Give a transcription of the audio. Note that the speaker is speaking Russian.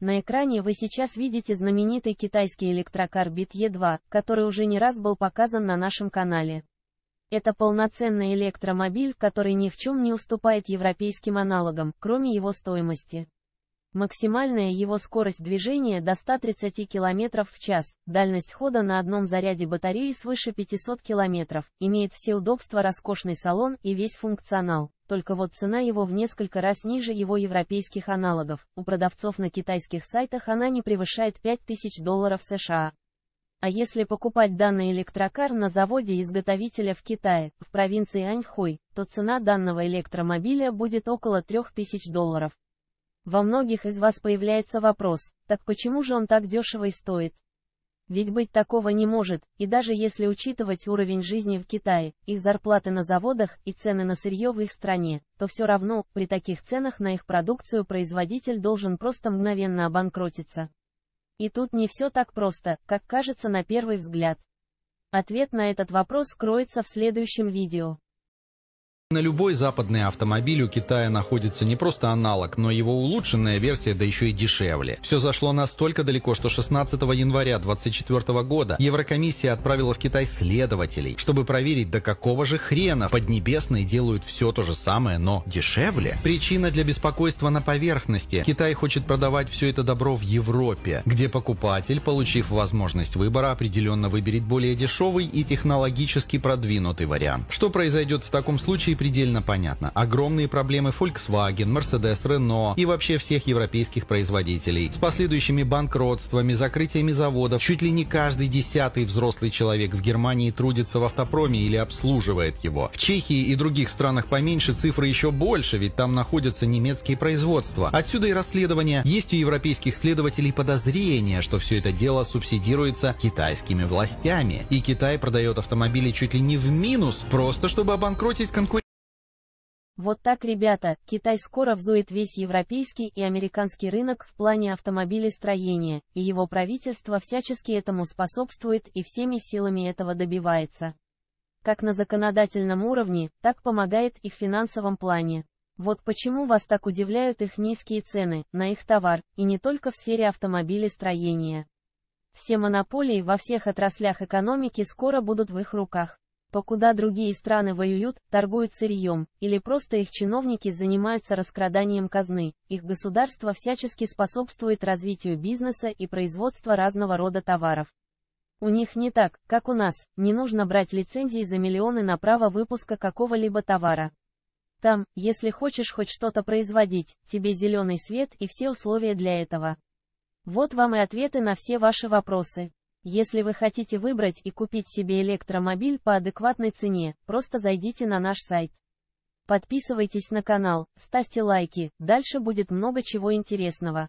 На экране вы сейчас видите знаменитый китайский электрокар BitE2, который уже не раз был показан на нашем канале. Это полноценный электромобиль, который ни в чем не уступает европейским аналогам, кроме его стоимости. Максимальная его скорость движения до 130 км в час, дальность хода на одном заряде батареи свыше 500 км, имеет все удобства роскошный салон и весь функционал только вот цена его в несколько раз ниже его европейских аналогов, у продавцов на китайских сайтах она не превышает 5000 долларов США. А если покупать данный электрокар на заводе изготовителя в Китае, в провинции Аньхой, то цена данного электромобиля будет около 3000 долларов. Во многих из вас появляется вопрос, так почему же он так дешево и стоит? Ведь быть такого не может, и даже если учитывать уровень жизни в Китае, их зарплаты на заводах и цены на сырье в их стране, то все равно, при таких ценах на их продукцию производитель должен просто мгновенно обанкротиться. И тут не все так просто, как кажется на первый взгляд. Ответ на этот вопрос кроется в следующем видео. На любой западный автомобиль у Китая находится не просто аналог, но его улучшенная версия, да еще и дешевле. Все зашло настолько далеко, что 16 января 2024 года Еврокомиссия отправила в Китай следователей, чтобы проверить, до какого же хрена Поднебесные делают все то же самое, но дешевле. Причина для беспокойства на поверхности. Китай хочет продавать все это добро в Европе, где покупатель, получив возможность выбора, определенно выберет более дешевый и технологически продвинутый вариант. Что произойдет в таком случае, предельно понятно. Огромные проблемы Volkswagen, Mercedes, Renault и вообще всех европейских производителей. С последующими банкротствами, закрытиями заводов, чуть ли не каждый десятый взрослый человек в Германии трудится в автопроме или обслуживает его. В Чехии и других странах поменьше цифры еще больше, ведь там находятся немецкие производства. Отсюда и расследование. Есть у европейских следователей подозрение, что все это дело субсидируется китайскими властями. И Китай продает автомобили чуть ли не в минус, просто чтобы обанкротить конкурентов вот так, ребята, Китай скоро взует весь европейский и американский рынок в плане автомобилестроения, и его правительство всячески этому способствует и всеми силами этого добивается. Как на законодательном уровне, так помогает и в финансовом плане. Вот почему вас так удивляют их низкие цены на их товар, и не только в сфере автомобилестроения. Все монополии во всех отраслях экономики скоро будут в их руках. Покуда другие страны воюют, торгуют сырьем, или просто их чиновники занимаются раскраданием казны, их государство всячески способствует развитию бизнеса и производства разного рода товаров. У них не так, как у нас, не нужно брать лицензии за миллионы на право выпуска какого-либо товара. Там, если хочешь хоть что-то производить, тебе зеленый свет и все условия для этого. Вот вам и ответы на все ваши вопросы. Если вы хотите выбрать и купить себе электромобиль по адекватной цене, просто зайдите на наш сайт. Подписывайтесь на канал, ставьте лайки, дальше будет много чего интересного.